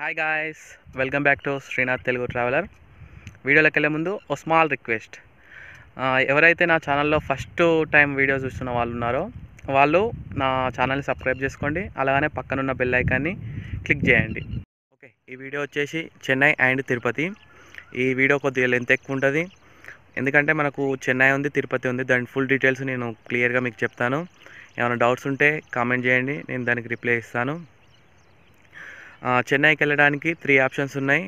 hi guys welcome back to Srinath Telugu traveller వీడియోలోకి వెళ్ళే ముందు ఓ స్మాల్ రిక్వెస్ట్ ఎవరైతే నా ఛానల్లో ఫస్ట్ టైం వీడియో చూస్తున్న వాళ్ళు ఉన్నారో వాళ్ళు నా ఛానల్ని సబ్స్క్రైబ్ చేసుకోండి అలాగనే పక్కనున్న బెల్లైకాన్ని క్లిక్ చేయండి ఓకే ఈ వీడియో వచ్చేసి చెన్నై అండ్ తిరుపతి ఈ వీడియో కొద్దిగా లెంత్ ఎక్కువ ఉంటుంది ఎందుకంటే మనకు చెన్నై ఉంది తిరుపతి ఉంది దాని ఫుల్ డీటెయిల్స్ నేను క్లియర్గా మీకు చెప్తాను ఏమైనా డౌట్స్ ఉంటే కామెంట్ చేయండి నేను దానికి రిప్లై ఇస్తాను చెన్నైకి వెళ్ళడానికి త్రీ ఆప్షన్స్ ఉన్నాయి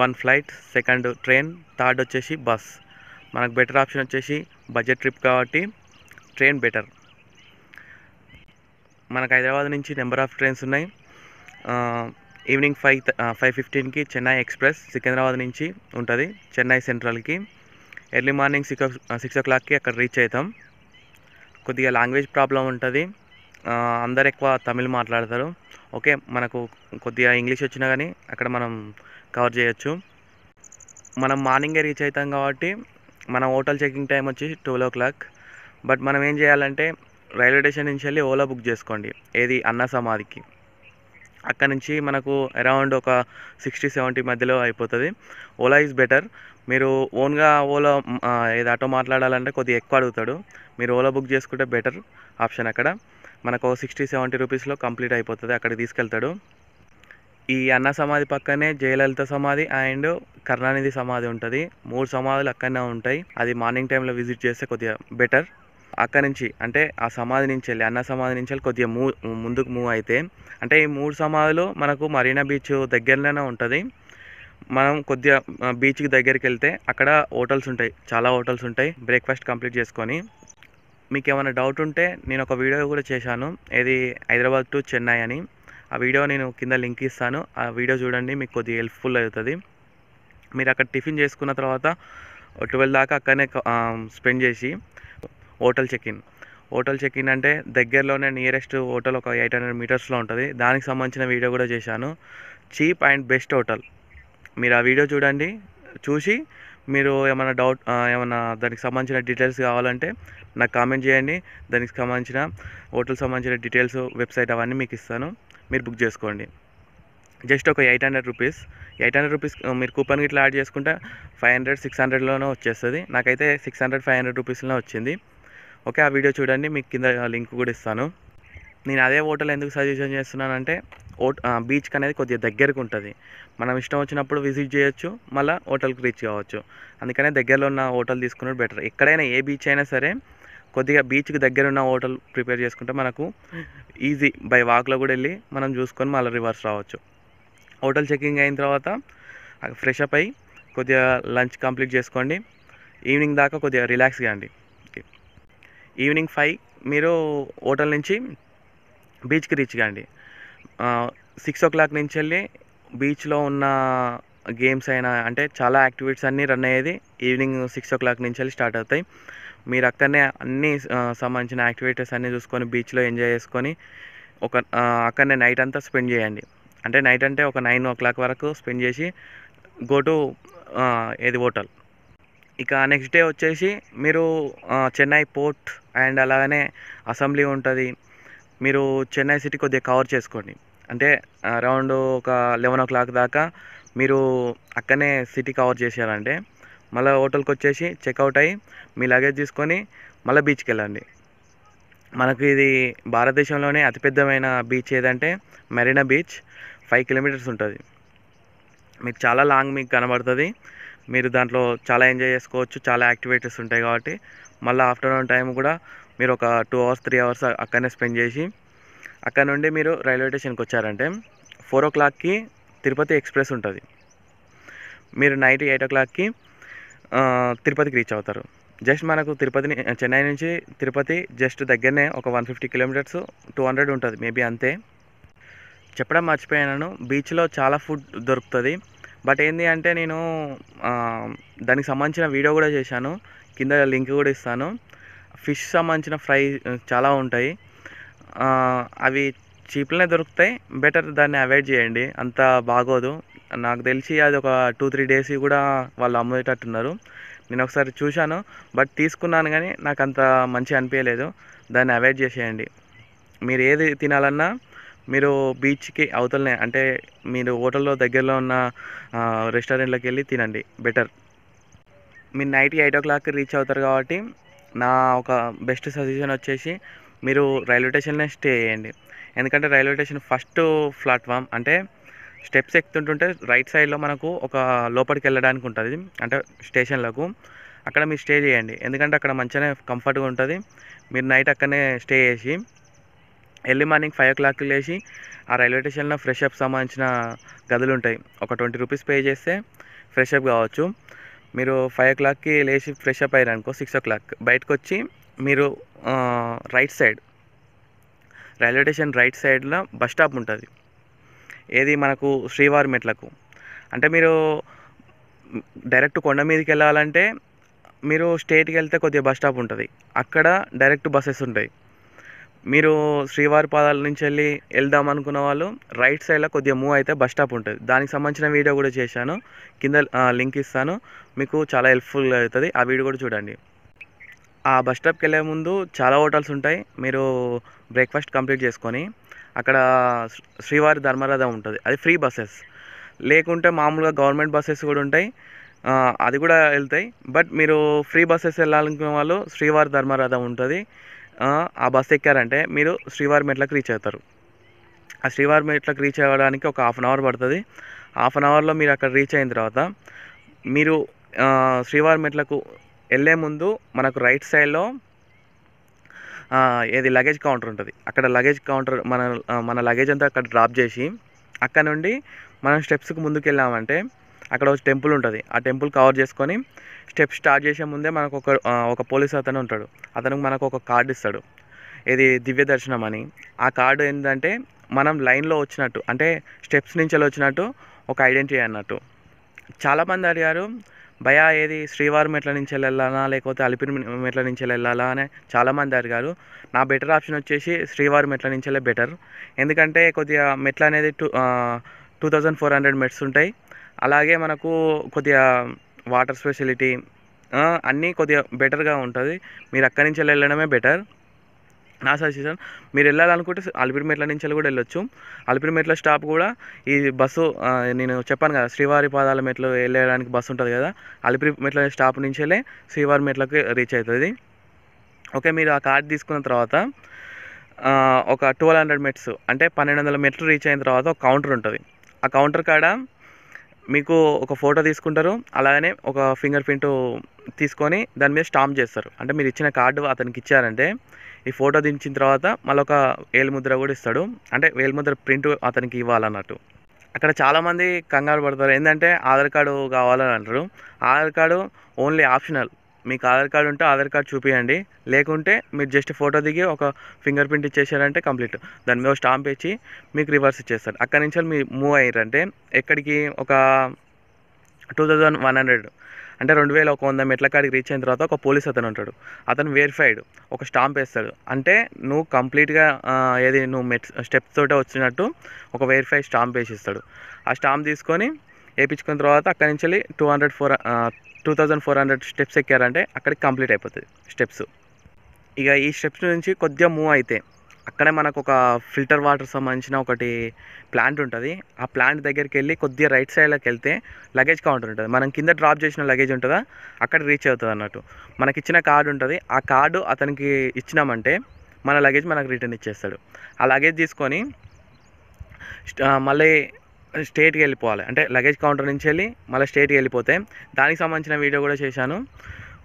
one flight second train third వచ్చేసి బస్ మనకు బెటర్ ఆప్షన్ వచ్చేసి బడ్జెట్ ట్రిప్ కాబట్టి ట్రైన్ బెటర్ మనకు హైదరాబాద్ నుంచి నెంబర్ ఆఫ్ ట్రైన్స్ ఉన్నాయి ఈవినింగ్ ఫైవ్ ఫైవ్ ఫిఫ్టీన్కి చెన్నై ఎక్స్ప్రెస్ సికింద్రాబాద్ నుంచి ఉంటుంది చెన్నై సెంట్రల్కి ఎర్లీ మార్నింగ్ సిక్స్ సిక్స్ ఓ క్లాక్కి అక్కడ రీచ్ అవుతాం కొద్దిగా లాంగ్వేజ్ ప్రాబ్లం ఉంటుంది అందరు ఎక్కువ తమిళ్ మాట్లాడతారు ఓకే మనకు కొద్దిగా ఇంగ్లీష్ వచ్చినా కానీ అక్కడ మనం కవర్ చేయొచ్చు మనం మార్నింగే రీచ్ అవుతాం కాబట్టి మన హోటల్ చెకింగ్ టైం వచ్చి ట్వెల్వ్ ఓ క్లాక్ బట్ మనం ఏం చేయాలంటే రైల్వే స్టేషన్ నుంచి వెళ్ళి ఓలా బుక్ చేసుకోండి ఏది అన్న సమాధికి అక్కడ నుంచి మనకు అరౌండ్ ఒక సిక్స్టీ సెవెంటీ మధ్యలో అయిపోతుంది ఓలా ఈజ్ బెటర్ మీరు ఓన్గా ఓలా ఏది ఆటో మాట్లాడాలంటే కొద్దిగా ఎక్కువ అడుగుతాడు మీరు ఓలా బుక్ చేసుకుంటే బెటర్ ఆప్షన్ అక్కడ మనకు సిక్స్టీ సెవెంటీ రూపీస్లో కంప్లీట్ అయిపోతుంది అక్కడికి తీసుకెళ్తాడు ఈ అన్న సమాధి పక్కనే జయలలిత సమాధి అండ్ కరుణానిధి సమాధి ఉంటుంది మూడు సమాధులు అక్కడనే ఉంటాయి అది మార్నింగ్ టైంలో విజిట్ చేస్తే కొద్దిగా బెటర్ అక్కడ నుంచి అంటే ఆ సమాధి నుంచి వెళ్ళి అన్న సమాధి నుంచి వెళ్ళి కొద్దిగా మూవ్ ముందుకు మూవ్ అయితే అంటే ఈ మూడు సమాధులు మనకు మరీనా బీచ్ దగ్గరలోనే ఉంటుంది మనం కొద్దిగా బీచ్కి దగ్గరికి వెళ్తే అక్కడ హోటల్స్ ఉంటాయి చాలా హోటల్స్ ఉంటాయి బ్రేక్ఫాస్ట్ కంప్లీట్ చేసుకొని మీకు ఏమైనా డౌట్ ఉంటే నేను ఒక వీడియో కూడా చేశాను ఏది హైదరాబాద్ టు చెన్నై అని ఆ వీడియో నేను కింద లింక్ ఇస్తాను ఆ వీడియో చూడండి మీకు కొద్దిగా హెల్ప్ఫుల్ అవుతుంది మీరు అక్కడ టిఫిన్ చేసుకున్న తర్వాత ట్వెల్వ్ దాకా అక్కడనే స్పెండ్ చేసి hotel check in hotel check in అంటే దగ్గరలోనే నియరెస్ట్ హోటల్ ఒక ఎయిట్ హండ్రెడ్ మీటర్స్లో ఉంటుంది దానికి సంబంధించిన వీడియో కూడా చేశాను చీప్ అండ్ బెస్ట్ హోటల్ మీరు ఆ వీడియో చూడండి చూసి మీరు ఏమైనా డౌట్ ఏమైనా దానికి సంబంధించిన డీటెయిల్స్ కావాలంటే నాకు కామెంట్ చేయండి దానికి సంబంధించిన హోటల్ సంబంధించిన డీటెయిల్స్ వెబ్సైట్ అవన్నీ మీకు ఇస్తాను మీరు బుక్ చేసుకోండి జస్ట్ ఒక eight hundred rupees eight hundred rupees మీరు కూపన్ గిట్లా యాడ్ చేసుకుంటే ఫైవ్ హండ్రెడ్ సిక్స్ హండ్రెడ్లోనే వచ్చేస్తుంది నాకైతే సిక్స్ హండ్రెడ్ ఫైవ్ హండ్రెడ్ రూపీస్లో వచ్చింది ఓకే ఆ వీడియో చూడండి మీకు కింద లింక్ కూడా ఇస్తాను నేను అదే హోటల్ ఎందుకు సజెషన్ చేస్తున్నానంటే ఓట్ బీచ్ అనేది కొద్దిగా దగ్గరకు ఉంటుంది మనం ఇష్టం వచ్చినప్పుడు విజిట్ చేయొచ్చు మళ్ళీ హోటల్కి రీచ్ కావచ్చు అందుకనే దగ్గరలో ఉన్న హోటల్ తీసుకున్నది బెటర్ ఎక్కడైనా ఏ బీచ్ అయినా సరే కొద్దిగా బీచ్కి దగ్గర ఉన్న హోటల్ ప్రిపేర్ చేసుకుంటే మనకు ఈజీ బై వాక్లో కూడా వెళ్ళి మనం చూసుకొని మళ్ళీ రివర్స్ రావచ్చు హోటల్ చెకింగ్ అయిన తర్వాత ఫ్రెష్ అప్ అయ్యి కొద్దిగా లంచ్ కంప్లీట్ చేసుకోండి ఈవినింగ్ దాకా కొద్దిగా రిలాక్స్ కాండి ఈవినింగ్ ఫైవ్ మీరు హోటల్ నుంచి బీచ్కి రీచ్ కాండి సిక్స్ ఓ క్లాక్ నుంచి వెళ్ళి బీచ్లో ఉన్న గేమ్స్ అయినా అంటే చాలా యాక్టివిటీస్ అన్నీ రన్ అయ్యేది ఈవినింగ్ సిక్స్ ఓ క్లాక్ నుంచి వెళ్ళి స్టార్ట్ అవుతాయి మీరు అక్కడనే అన్ని సంబంధించిన యాక్టివిటీస్ అన్నీ చూసుకొని బీచ్లో ఎంజాయ్ చేసుకొని ఒక అక్కడనే నైట్ అంతా స్పెండ్ చేయండి అంటే నైట్ అంటే ఒక నైన్ ఓ క్లాక్ వరకు స్పెండ్ చేసి గో టు ఏది హోటల్ ఇక నెక్స్ట్ డే వచ్చేసి మీరు చెన్నై పోర్ట్ అండ్ అలాగనే అసెంబ్లీ ఉంటుంది మీరు చెన్నై సిటీ కొద్దిగా కవర్ చేసుకోండి అంటే అరౌండ్ ఒక లెవెన్ ఓ క్లాక్ దాకా మీరు అక్కడనే సిటీ కవర్ చేసారంటే మళ్ళీ హోటల్కి వచ్చేసి చెక్అవుట్ అయ్యి మీ లగేజ్ తీసుకొని మళ్ళీ బీచ్కి వెళ్ళండి మనకు ఇది భారతదేశంలోనే అతిపెద్దమైన బీచ్ ఏదంటే మెరీనా బీచ్ ఫైవ్ కిలోమీటర్స్ ఉంటుంది మీకు చాలా లాంగ్ మీకు కనబడుతుంది మీరు దాంట్లో చాలా ఎంజాయ్ చేసుకోవచ్చు చాలా యాక్టివిటీస్ ఉంటాయి కాబట్టి మళ్ళీ ఆఫ్టర్నూన్ టైం కూడా మీరు ఒక టూ అవర్స్ త్రీ అవర్స్ అక్కడనే స్పెండ్ చేసి అక్కడ నుండి మీరు రైల్వే స్టేషన్కి వచ్చారంటే ఫోర్ ఓ క్లాక్కి తిరుపతి ఎక్స్ప్రెస్ ఉంటుంది మీరు నైట్ ఎయిట్ ఓ క్లాక్కి తిరుపతికి రీచ్ అవుతారు జస్ట్ మనకు తిరుపతిని చెన్నై నుంచి తిరుపతి జస్ట్ దగ్గరనే ఒక one fifty kilometres two hundred ఉంటుంది మేబీ అంతే చెప్పడం మర్చిపోయాను బీచ్లో చాలా ఫుడ్ దొరుకుతుంది బట్ ఏంటి అంటే నేను దానికి సంబంధించిన వీడియో కూడా చేశాను కింద లింక్ కూడా ఇస్తాను ఫిష్ సంబంధించిన ఫ్రై చాలా ఉంటాయి అవి చీప్లోనే దొరుకుతాయి బెటర్ దాన్ని అవాయిడ్ చేయండి అంత బాగోదు నాకు తెలిసి అది ఒక టూ త్రీ డేస్ కూడా వాళ్ళు అమ్మేటట్టున్నారు నేను ఒకసారి చూశాను బట్ తీసుకున్నాను కానీ నాకు అంత మంచి అనిపించలేదు దాన్ని అవాయిడ్ చేసేయండి మీరు ఏది తినాలన్నా మీరు బీచ్కి అవతలనే అంటే మీరు హోటల్లో దగ్గరలో ఉన్న రెస్టారెంట్లోకి వెళ్ళి తినండి బెటర్ మీరు నైట్కి ఎయిట్ ఓ క్లాక్కి రీచ్ అవుతారు కాబట్టి నా ఒక బెస్ట్ సజెషన్ వచ్చేసి మీరు రైల్వే స్టేషన్లో స్టే చేయండి ఎందుకంటే రైల్వే స్టేషన్ ఫస్ట్ ప్లాట్ఫామ్ అంటే స్టెప్స్ ఎక్కుతుంటుంటే రైట్ సైడ్లో మనకు ఒక లోపలికి వెళ్ళడానికి ఉంటుంది అంటే స్టేషన్లకు అక్కడ మీరు స్టే చేయండి ఎందుకంటే అక్కడ మంచిగానే కంఫర్ట్గా ఉంటుంది మీరు నైట్ అక్కడనే స్టే చేసి ఎర్లీ మార్నింగ్ ఫైవ్ ఓ క్లాక్కి లేచి ఆ రైల్వే స్టేషన్లో ఫ్రెష్ అప్ సంబంధించిన గదులు ఉంటాయి ఒక ట్వంటీ రూపీస్ పే చేస్తే ఫ్రెష్ అప్ కావచ్చు మీరు ఫైవ్ ఓ క్లాక్కి లేచి ఫ్రెష్ అప్ అయ్యారు అనుకో సిక్స్ ఓ క్లాక్ బయటకు వచ్చి మీరు right side railway station right సైడ్లో బస్ స్టాప్ ఉంటుంది ఏది మనకు శ్రీవారి మెట్లకు అంటే మీరు డైరెక్ట్ కొండ మీదకి వెళ్ళాలంటే మీరు స్టేట్కి వెళ్తే కొద్దిగా బస్ స్టాప్ ఉంటుంది అక్కడ డైరెక్ట్ బస్సెస్ ఉంటాయి మీరు శ్రీవారి పాదాల నుంచి వెళ్ళి వెళ్దాం అనుకున్న వాళ్ళు రైట్ సైడ్లో కొద్దిగా మూవ్ అయితే బస్ స్టాప్ ఉంటుంది దానికి సంబంధించిన వీడియో కూడా చేశాను కింద లింక్ ఇస్తాను మీకు చాలా హెల్ప్ఫుల్ అవుతుంది ఆ వీడియో కూడా చూడండి ఆ బస్ స్టాప్కి వెళ్ళే ముందు చాలా హోటల్స్ ఉంటాయి మీరు బ్రేక్ఫాస్ట్ కంప్లీట్ చేసుకొని అక్కడ శ్రీవారి ధర్మరథ ఉంటుంది అది ఫ్రీ బస్సెస్ లేకుంటే మామూలుగా గవర్నమెంట్ బస్సెస్ కూడా ఉంటాయి అది కూడా వెళ్తాయి బట్ మీరు ఫ్రీ బస్సెస్ వెళ్ళాలనుకునే వాళ్ళు శ్రీవారి ధర్మరథ ఉంటుంది ఆ బస్సు ఎక్కారంటే మీరు శ్రీవారి మెట్లకు రీచ్ అవుతారు ఆ శ్రీవారి మెట్లకు రీచ్ అవ్వడానికి ఒక హాఫ్ అన్ అవర్ పడుతుంది హాఫ్ అన్ అవర్లో మీరు అక్కడ రీచ్ అయిన తర్వాత మీరు శ్రీవారి మెట్లకు వెళ్ళే ముందు మనకు రైట్ సైడ్లో ఏది లగేజ్ కౌంటర్ ఉంటుంది అక్కడ లగేజ్ కౌంటర్ మన మన లగేజ్ అంతా అక్కడ డ్రాప్ చేసి అక్కడ నుండి మనం స్టెప్స్కి ముందుకు వెళ్ళామంటే అక్కడ ఒక టెంపుల్ ఉంటుంది ఆ టెంపుల్ కవర్ చేసుకొని స్టెప్ స్టార్ట్ చేసే ముందే మనకు ఒక ఒక పోలీస్ అతను ఉంటాడు అతను మనకు ఒక కార్డు ఇస్తాడు ఇది దివ్య దర్శనం అని ఆ కార్డు ఏంటంటే మనం లైన్లో వచ్చినట్టు అంటే స్టెప్స్ నుంచి వచ్చినట్టు ఒక ఐడెంటిటీ అన్నట్టు చాలామంది అడిగారు భయ ఏది శ్రీవారి మెట్ల నుంచి వెళ్ళాలా లేకపోతే అలిపిరి మెట్ల నుంచి వెళ్ళాలా అని చాలామంది అడిగారు నా బెటర్ ఆప్షన్ వచ్చేసి శ్రీవారి మెట్ల నుంచి బెటర్ ఎందుకంటే కొద్దిగా మెట్లు అనేది two two thousand four hundred మెట్స్ ఉంటాయి అలాగే మనకు కొద్దిగా వాటర్ ఫెసిలిటీ అన్నీ కొద్దిగా బెటర్గా ఉంటుంది మీరు అక్కడి నుంచి వెళ్ళడమే బెటర్ నా సజెషన్ మీరు వెళ్ళాలనుకుంటే అలిపిరిమెట్ల నుంచి కూడా వెళ్ళొచ్చు అలిపిరిమెట్ల స్టాప్ కూడా ఈ బస్సు నేను చెప్పాను కదా శ్రీవారి పాదాల మెట్లు వెళ్ళడానికి బస్సు ఉంటుంది కదా అలిపిరి మెట్ల స్టాప్ నుంచి వెళ్ళే శ్రీవారి మెట్లకి రీచ్ అవుతుంది ఓకే మీరు ఆ కార్డ్ తీసుకున్న తర్వాత ఒక ట్వెల్వ్ హండ్రెడ్ మెట్స్ అంటే పన్నెండు వందల మెట్లు రీచ్ అయిన తర్వాత ఒక కౌంటర్ ఉంటుంది ఆ కౌంటర్ కాడ మీకు ఒక ఫోటో తీసుకుంటారు అలాగనే ఒక ఫింగర్ ప్రింట్ తీసుకొని దాని మీద స్టాంప్ చేస్తారు అంటే మీరు ఇచ్చిన కార్డు అతనికి ఇచ్చారంటే ఈ ఫోటో దించిన తర్వాత మళ్ళీ ఒక వేలిముద్ర కూడా ఇస్తాడు అంటే వేలిముద్ర ప్రింట్ అతనికి ఇవ్వాలన్నట్టు అక్కడ చాలామంది కంగారు పడతారు ఏంటంటే ఆధార్ కార్డు కావాలని అంటారు ఆధార్ కార్డు ఓన్లీ ఆప్షనల్ మీకు ఆధార్ కార్డు ఉంటే ఆధార్ కార్డు చూపించండి లేకుంటే మీరు జస్ట్ ఫోటో దిగి ఒక ఫింగర్ ప్రింట్ ఇచ్చేసారంటే కంప్లీట్ దాని మీద స్టాంప్ ఇచ్చి మీకు రివర్స్ ఇచ్చేస్తారు అక్కడి నుంచి మీరు మూవ్ అయ్యారంటే ఎక్కడికి ఒక టూ థౌజండ్ వన్ హండ్రెడ్ అంటే రెండు వేల ఒక వంద మెట్ల కాడికి రీచ్ అయిన తర్వాత ఒక పోలీస్ అతను ఉంటాడు అతను వెరిఫైడ్ ఒక స్టాంప్ వేస్తాడు అంటే నువ్వు కంప్లీట్గా ఏది నువ్వు మెట్ స్టెప్స్ తోటే వచ్చినట్టు ఒక వెరిఫై స్టాంప్ వేసిస్తాడు ఆ స్టాంప్ తీసుకొని వేయించుకున్న తర్వాత అక్కడి నుంచి two hundred four two thousand four hundred steps ఎక్కారంటే అక్కడికి కంప్లీట్ అయిపోతుంది స్టెప్స్ ఇక ఈ స్టెప్స్ నుంచి కొద్దిగా మూవ్ అయితే అక్కడే మనకు ఒక ఫిల్టర్ వాటర్ సంబంధించిన ఒకటి ప్లాంట్ ఉంటుంది ఆ ప్లాంట్ దగ్గరికి వెళ్ళి కొద్దిగా రైట్ సైడ్లోకి వెళ్తే లగేజ్ కౌంటర్ ఉంటుంది మనం కింద డ్రాప్ చేసిన లగేజ్ ఉంటుందా అక్కడ రీచ్ అవుతుంది అన్నట్టు మనకి ఇచ్చిన కార్డు ఉంటుంది ఆ కార్డు అతనికి ఇచ్చినామంటే మన లగేజ్ మనకు రిటర్న్ ఇచ్చేస్తాడు ఆ లగేజ్ తీసుకొని మళ్ళీ స్టేట్కి వెళ్ళిపోవాలి అంటే లగేజ్ కౌంటర్ నుంచి వెళ్ళి మళ్ళీ స్టేట్కి వెళ్ళిపోతే దానికి సంబంధించిన వీడియో కూడా చేశాను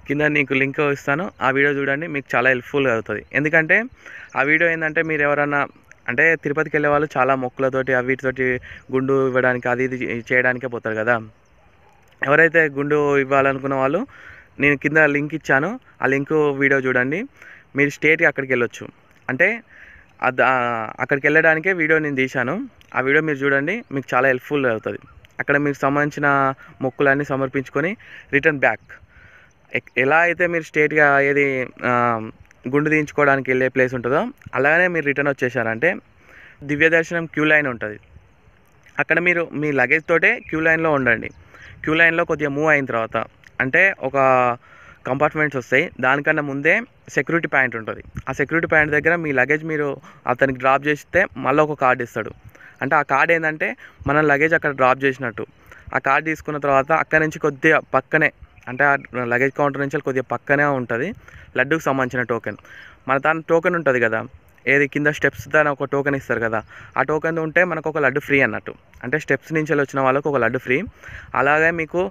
కింద నీకు లింక్ ఇస్తాను ఆ వీడియో చూడండి మీకు చాలా హెల్ప్ఫుల్గా అవుతుంది ఎందుకంటే ఆ వీడియో ఏంటంటే మీరు ఎవరన్నా అంటే తిరుపతికి వెళ్ళే వాళ్ళు చాలా మొక్కులతోటి వీటితోటి గుండు ఇవ్వడానికి అది ఇది చేయడానికే పోతారు కదా ఎవరైతే గుండు ఇవ్వాలనుకున్న వాళ్ళు నేను కింద లింక్ ఇచ్చాను ఆ లింక్ వీడియో చూడండి మీరు స్టేట్కి అక్కడికి వెళ్ళొచ్చు అంటే అక్కడికి వెళ్ళడానికే వీడియో నేను తీశాను ఆ వీడియో మీరు చూడండి మీకు చాలా హెల్ప్ఫుల్ అవుతుంది అక్కడ మీకు సంబంధించిన మొక్కులన్నీ సమర్పించుకొని రిటర్న్ బ్యాక్ ఎలా అయితే మీరు స్టేట్గా ఏది గుండు తీయించుకోవడానికి వెళ్ళే ప్లేస్ ఉంటుందో అలాగనే మీరు రిటర్న్ వచ్చేసారంటే దివ్య దర్శనం క్యూ లైన్ ఉంటుంది అక్కడ మీరు మీ లగేజ్ తోటే క్యూ లైన్లో ఉండండి క్యూ లైన్లో కొద్దిగా మూవ్ అయిన తర్వాత అంటే ఒక కంపార్ట్మెంట్స్ వస్తాయి దానికన్నా ముందే సెక్యూరిటీ పాయింట్ ఉంటుంది ఆ సెక్యూరిటీ పాయింట్ దగ్గర మీ లగేజ్ మీరు అతనికి డ్రాప్ చేస్తే మళ్ళీ ఒక కార్డు ఇస్తాడు అంటే ఆ కార్డ్ ఏంటంటే మన లగేజ్ అక్కడ డ్రాప్ చేసినట్టు ఆ కార్డ్ తీసుకున్న తర్వాత అక్కడ నుంచి కొద్దిగా పక్కనే అంటే ఆ లగేజ్ కౌంటర్ నుంచి కొద్దిగా పక్కనే ఉంటుంది లడ్డూకి సంబంధించిన టోకెన్ మన దాని టోకెన్ ఉంటుంది కదా ఏది కింద స్టెప్స్ దాని ఒక టోకెన్ ఇస్తారు కదా ఆ టోకెన్ ఉంటే మనకు ఒక లడ్డు ఫ్రీ అన్నట్టు అంటే స్టెప్స్ నుంచి వచ్చిన వాళ్ళకు ఒక లడ్డు ఫ్రీ అలాగే మీకు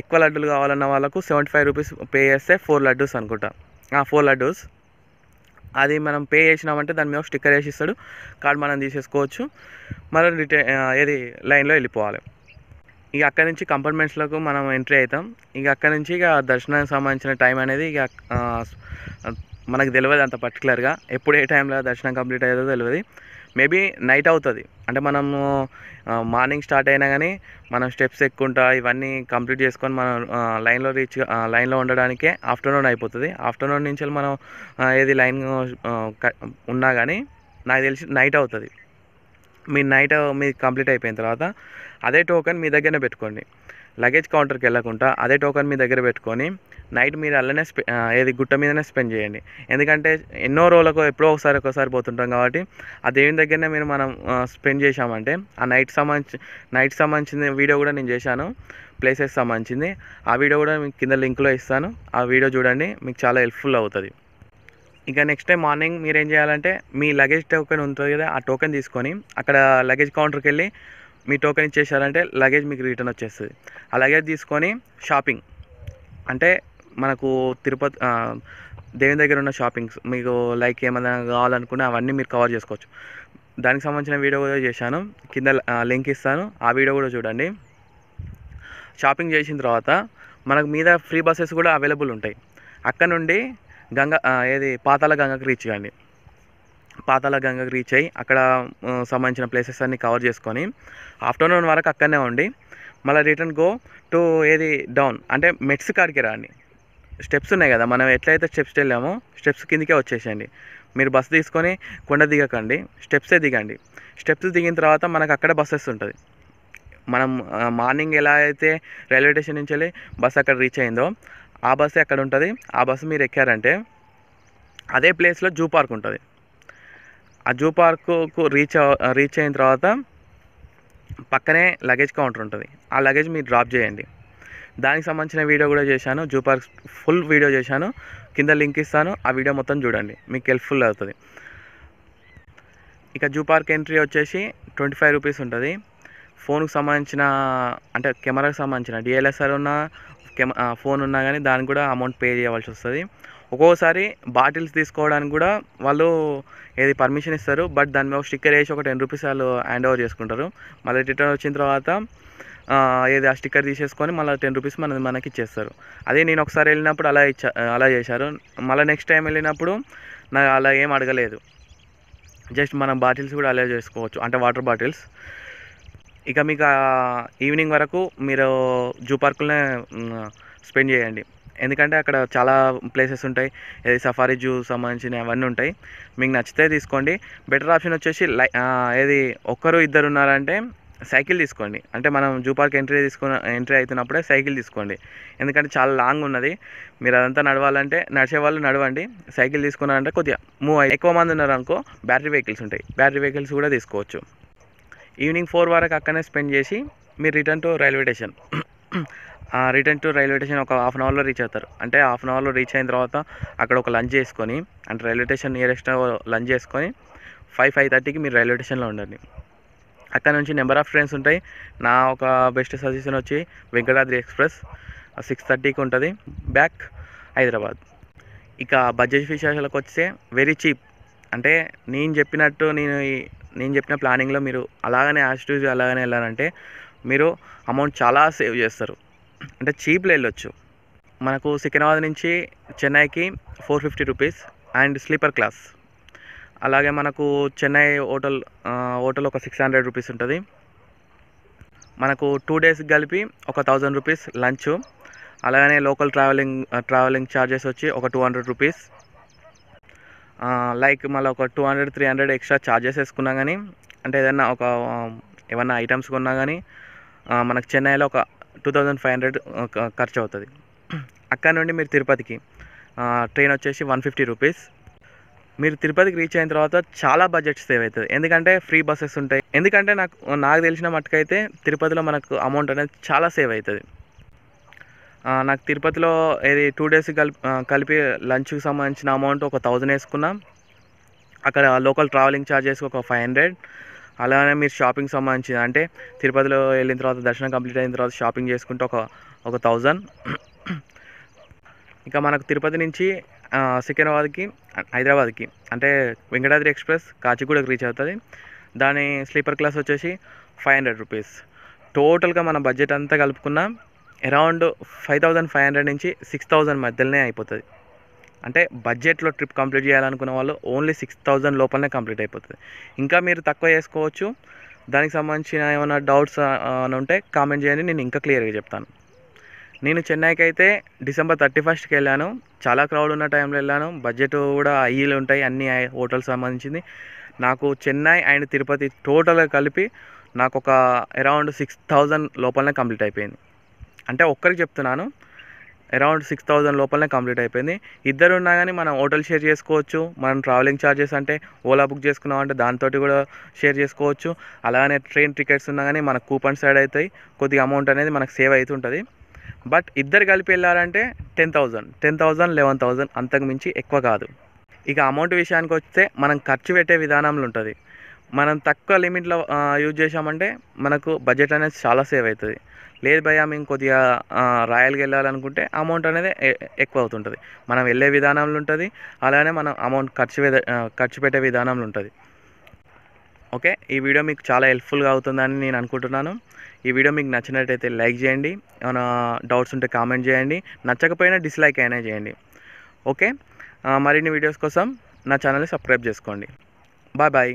ఎక్కువ లడ్డులు కావాలన్న వాళ్ళకు సెవెంటీ ఫైవ్ రూపీస్ పే చేస్తే ఫోర్ లడ్డూస్ అనుకుంటా ఫోర్ లడ్డూస్ అది మనం పే చేసినామంటే దాని మీద స్టిక్కర్ వేసి ఇస్తాడు కార్డు మనం తీసేసుకోవచ్చు మనం రిటే ఏది లైన్లో వెళ్ళిపోవాలి ఇక అక్కడి నుంచి కంపార్ట్మెంట్స్లకు మనం ఎంట్రీ అవుతాం ఇక అక్కడి నుంచి ఇక దర్శనానికి సంబంధించిన టైం అనేది ఇక మనకు తెలియదు అంత పర్టికులర్గా ఎప్పుడు ఏ టైంలో దర్శనం కంప్లీట్ అయ్యేదో తెలియదు మేబీ నైట్ అవుతుంది అంటే మనము మార్నింగ్ స్టార్ట్ అయినా కానీ మనం స్టెప్స్ ఎక్కుంటా ఇవన్నీ కంప్లీట్ చేసుకొని మనం లైన్లో రీచ్ లైన్లో ఉండడానికే ఆఫ్టర్నూన్ అయిపోతుంది ఆఫ్టర్నూన్ నుంచి మనం ఏది లైన్ ఉన్నా కానీ నాకు తెలిసి నైట్ అవుతుంది మీ నైట్ మీ కంప్లీట్ అయిపోయిన తర్వాత అదే టోకెన్ మీ దగ్గరనే పెట్టుకోండి లగేజ్ కౌంటర్కి వెళ్ళకుండా అదే టోకెన్ మీ దగ్గర పెట్టుకొని నైట్ మీరు అలానే ఏది గుట్ట మీదనే స్పెండ్ చేయండి ఎందుకంటే ఎన్నో రోజులకు ఎప్పుడో ఒకసారి ఒకసారి పోతుంటాం కాబట్టి ఆ దేవుని దగ్గరనే మీరు మనం స్పెండ్ చేశామంటే ఆ నైట్ సంబంధించి నైట్ సంబంధించిన వీడియో కూడా నేను చేశాను ప్లేసెస్ సంబంధించింది ఆ వీడియో కూడా మీకు కింద లింక్లో ఇస్తాను ఆ వీడియో చూడండి మీకు చాలా హెల్ప్ఫుల్ అవుతుంది ఇంకా నెక్స్ట్ టైం మార్నింగ్ మీరు ఏం చేయాలంటే మీ లగేజ్ టోకెన్ ఉంటుంది కదా ఆ టోకెన్ తీసుకొని అక్కడ లగేజ్ కౌంటర్కి వెళ్ళి మీ టోకెన్ ఇచ్చేసారంటే లగేజ్ మీకు రిటర్న్ వచ్చేస్తుంది ఆ లగేజ్ తీసుకొని షాపింగ్ అంటే మనకు తిరుపతి దేవుని దగ్గర ఉన్న షాపింగ్స్ మీకు లైక్ ఏమైనా కావాలనుకున్నా అవన్నీ మీరు కవర్ చేసుకోవచ్చు దానికి సంబంధించిన వీడియో కూడా చేశాను కింద లింక్ ఇస్తాను ఆ వీడియో కూడా చూడండి షాపింగ్ చేసిన తర్వాత మనకు మీద ఫ్రీ బస్సెస్ కూడా అవైలబుల్ ఉంటాయి అక్కడ నుండి గంగ ఏది పాతాల గంగకి రీచ్ కాండి పాతాల గంగకి రీచ్ అయ్యి అక్కడ సంబంధించిన ప్లేసెస్ అన్నీ కవర్ చేసుకొని ఆఫ్టర్నూన్ వరకు అక్కడనే ఉండి మళ్ళీ రిటర్న్ గో టు ఏది డౌన్ అంటే మెట్స్ కాడికి రండి స్టెప్స్ ఉన్నాయి కదా మనం ఎట్లయితే స్టెప్స్ వెళ్ళామో స్టెప్స్ కిందికే వచ్చేసేయండి మీరు బస్సు తీసుకొని కొండ దిగకండి స్టెప్సే దిగండి స్టెప్స్ దిగిన తర్వాత మనకు అక్కడ బస్సెస్ ఉంటుంది మనం మార్నింగ్ ఎలా అయితే రైల్వే స్టేషన్ నుంచి వెళ్ళి బస్సు అక్కడ రీచ్ అయిందో ఆ బస్సే అక్కడ ఉంటుంది ఆ బస్సు మీరు ఎక్కారంటే అదే ప్లేస్లో జూ పార్క్ ఉంటుంది ఆ జూ పార్కు రీచ్ రీచ్ అయిన తర్వాత పక్కనే లగేజ్ కౌంటర్ ఉంటుంది ఆ లగేజ్ మీరు డ్రాప్ చేయండి దానికి సంబంధించిన వీడియో కూడా చేశాను జూ పార్క్ ఫుల్ వీడియో చేశాను కింద లింక్ ఇస్తాను ఆ వీడియో మొత్తం చూడండి మీకు హెల్ప్ఫుల్ అవుతుంది ఇక జూ పార్క్ ఎంట్రీ వచ్చేసి ట్వంటీ ఫైవ్ రూపీస్ ఉంటుంది ఫోన్కు సంబంధించిన అంటే కెమెరాకు సంబంధించిన డిఎల్ఎస్ఆర్ ఉన్న ఫోన్ ఉన్నా కానీ దానికి కూడా అమౌంట్ పే చేయవలసి వస్తుంది ఒక్కోసారి బాటిల్స్ తీసుకోవడానికి కూడా వాళ్ళు ఏది పర్మిషన్ ఇస్తారు బట్ దాని మీద స్టిక్కర్ వేసి ఒక టెన్ రూపీస్ వాళ్ళు హ్యాండ్ ఓవర్ చేసుకుంటారు మళ్ళీ రిటర్న్ వచ్చిన తర్వాత ఏది ఆ స్టిక్కర్ తీసేసుకొని మళ్ళీ టెన్ రూపీస్ మన మనకి ఇచ్చేస్తారు అదే నేను ఒకసారి వెళ్ళినప్పుడు అలా ఇచ్చా అలా చేశారు మళ్ళీ నెక్స్ట్ టైం వెళ్ళినప్పుడు నాకు అలా ఏం అడగలేదు జస్ట్ మనం బాటిల్స్ కూడా అలా చేసుకోవచ్చు అంటే వాటర్ బాటిల్స్ ఇక మీకు ఈవినింగ్ వరకు మీరు జూ పార్కులనే స్పెండ్ చేయండి ఎందుకంటే అక్కడ చాలా ప్లేసెస్ ఉంటాయి ఏది సఫారీ జూ సంబంధించిన అవన్నీ ఉంటాయి మీకు నచ్చితే తీసుకోండి బెటర్ ఆప్షన్ వచ్చేసి లై ఏది ఒక్కరు ఇద్దరు ఉన్నారంటే సైకిల్ తీసుకోండి అంటే మనం జూ పార్క్ ఎంట్రీ తీసుకున్న ఎంట్రీ అవుతున్నప్పుడే సైకిల్ తీసుకోండి ఎందుకంటే చాలా లాంగ్ ఉన్నది మీరు అదంతా నడవాలంటే నడిచే వాళ్ళు నడవండి సైకిల్ తీసుకున్నారంటే కొద్దిగా మూవ్ అయ్యి ఎక్కువ మంది ఉన్నారనుకో బ్యాటరీ వెహికల్స్ ఉంటాయి బ్యాటరీ వెహికల్స్ కూడా తీసుకోవచ్చు ఈవినింగ్ ఫోర్ వరకు అక్కడనే స్పెండ్ చేసి మీరు return to railway station return to railway station ఒక హాఫ్ అన్ అవర్లో రీచ్ అవుతారు అంటే హాఫ్ అన్ అవర్లో రీచ్ అయిన తర్వాత అక్కడ ఒక లంచ్ చేసుకొని అంటే రైల్వే స్టేషన్ నియరెస్ట్ లంచ్ చేసుకొని ఫైవ్ ఫైవ్ థర్టీకి మీరు రైల్వే స్టేషన్లో ఉండండి అక్కడ నుంచి నెంబర్ ఆఫ్ ట్రైన్స్ ఉంటాయి నా ఒక బెస్ట్ సజెషన్ వచ్చి వెంకటాద్రి ఎక్స్ప్రెస్ సిక్స్ థర్టీకి ఉంటుంది బ్యాక్ హైదరాబాద్ ఇక బడ్జెట్ విశేషాలకు వచ్చే వెరీ చీప్ అంటే నేను చెప్పినట్టు నేను నేను చెప్పిన ప్లానింగ్లో మీరు అలాగనే యాస్టూజ్ అలాగనే వెళ్ళారంటే మీరు అమౌంట్ చాలా సేవ్ చేస్తారు అంటే చీప్లో వెళ్ళొచ్చు మనకు సికింద్రాబాద్ నుంచి చెన్నైకి four fifty rupees and sleeper class అలాగే మనకు చెన్నై హోటల్ హోటల్ ఒక సిక్స్ హండ్రెడ్ రూపీస్ ఉంటుంది మనకు టూ డేస్ కలిపి ఒక థౌజండ్ రూపీస్ లంచ్ అలాగనే లోకల్ ట్రావెలింగ్ ట్రావెలింగ్ ఛార్జెస్ వచ్చి ఒక టూ హండ్రెడ్ రూపీస్ లైక్ మళ్ళీ ఒక two hundred three hundred extra charges వేసుకున్నా కానీ అంటే ఏదైనా ఒక ఏమన్నా ఐటమ్స్ కొన్నా కానీ మనకు చెన్నైలో ఒక టూ థౌజండ్ ఫైవ్ హండ్రెడ్ ఖర్చు అవుతుంది అక్కడ నుండి మీరు తిరుపతికి ట్రైన్ వచ్చేసి వన్ ఫిఫ్టీ రూపీస్ మీరు తిరుపతికి రీచ్ అయిన తర్వాత చాలా బడ్జెట్ సేవ్ అవుతుంది ఎందుకంటే ఫ్రీ బస్సెస్ ఉంటాయి ఎందుకంటే నాకు నాకు తెలిసిన మట్టుకైతే తిరుపతిలో మనకు అమౌంట్ అనేది చాలా సేవ్ అవుతుంది నాకు తిరుపతిలో ఇది టూ డేస్ కలిపి కలిపి లంచ్కి సంబంధించిన అమౌంట్ ఒక థౌజండ్ వేసుకున్నాం అక్కడ లోకల్ ట్రావెలింగ్ ఛార్జెస్ ఒక ఫైవ్ హండ్రెడ్ అలానే మీరు షాపింగ్ సంబంధించిన అంటే తిరుపతిలో వెళ్ళిన తర్వాత దర్శనం కంప్లీట్ అయిన తర్వాత షాపింగ్ చేసుకుంటే ఒక ఒక థౌజండ్ ఇంకా మనకు తిరుపతి నుంచి సికింద్రాబాద్కి హైదరాబాద్కి అంటే వెంకటాద్రి ఎక్స్ప్రెస్ కాచిగూడకి రీచ్ అవుతుంది దాని స్లీపర్ క్లాస్ వచ్చేసి ఫైవ్ హండ్రెడ్ రూపీస్ టోటల్గా మన బడ్జెట్ అంతా కలుపుకున్న around five thousand five hundred నుంచి సిక్స్ థౌజండ్ మధ్యలోనే అయిపోతుంది అంటే బడ్జెట్లో ట్రిప్ కంప్లీట్ చేయాలనుకున్న వాళ్ళు ఓన్లీ సిక్స్ థౌజండ్ లోపలనే కంప్లీట్ అయిపోతుంది ఇంకా మీరు తక్కువ చేసుకోవచ్చు దానికి సంబంధించిన ఏమైనా డౌట్స్ అని ఉంటే కామెంట్ చేయండి నేను ఇంకా క్లియర్గా చెప్తాను నేను చెన్నైకి అయితే డిసెంబర్ థర్టీ ఫస్ట్కి వెళ్ళాను చాలా క్రౌడ్ ఉన్న టైంలో వెళ్ళాను బడ్జెట్ కూడా అయ్యిలు ఉంటాయి అన్ని హోటల్స్ సంబంధించింది నాకు చెన్నై అండ్ తిరుపతి టోటల్ కలిపి నాకు ఒక అరౌండ్ సిక్స్ థౌజండ్ లోపలనే కంప్లీట్ అయిపోయింది అంటే ఒక్కరికి చెప్తున్నాను అరౌండ్ సిక్స్ థౌజండ్ లోపలనే కంప్లీట్ అయిపోయింది ఇద్దరు ఉన్నా కానీ మనం హోటల్ షేర్ చేసుకోవచ్చు మనం ట్రావెలింగ్ ఛార్జెస్ అంటే ఓలా బుక్ చేసుకున్నాం అంటే దాంతో కూడా షేర్ చేసుకోవచ్చు అలాగే ట్రైన్ టికెట్స్ ఉన్నా కానీ మనకు కూపన్స్ యాడ్ అవుతాయి కొద్దిగా అమౌంట్ అనేది మనకు సేవ్ అవుతుంటుంది బట్ ఇద్దరు కలిపి వెళ్ళాలంటే ten thousand ten thousand eleven thousand అంతకు మించి ఎక్కువ కాదు ఇక అమౌంట్ విషయానికి వస్తే మనం ఖర్చు పెట్టే విధానంలో ఉంటుంది మనం తక్కువ లిమిట్లో యూజ్ చేసామంటే మనకు బడ్జెట్ అనేది చాలా సేవ్ అవుతుంది లేదు భయ మేము కొద్దిగా రాయల్కి వెళ్ళాలనుకుంటే అమౌంట్ అనేది ఎక్కువ అవుతుంటుంది మనం వెళ్ళే విధానంలో ఉంటుంది అలానే మనం అమౌంట్ ఖర్చు ఖర్చు పెట్టే విధానంలో ఉంటుంది ఓకే ఈ వీడియో మీకు చాలా హెల్ప్ఫుల్గా అవుతుందని నేను అనుకుంటున్నాను ఈ వీడియో మీకు నచ్చినట్టయితే లైక్ చేయండి ఏమైనా డౌట్స్ ఉంటే కామెంట్ చేయండి నచ్చకపోయినా డిస్లైక్ అయినా చేయండి ఓకే మరిన్ని వీడియోస్ కోసం నా ఛానల్ని సబ్స్క్రైబ్ చేసుకోండి బాయ్ బాయ్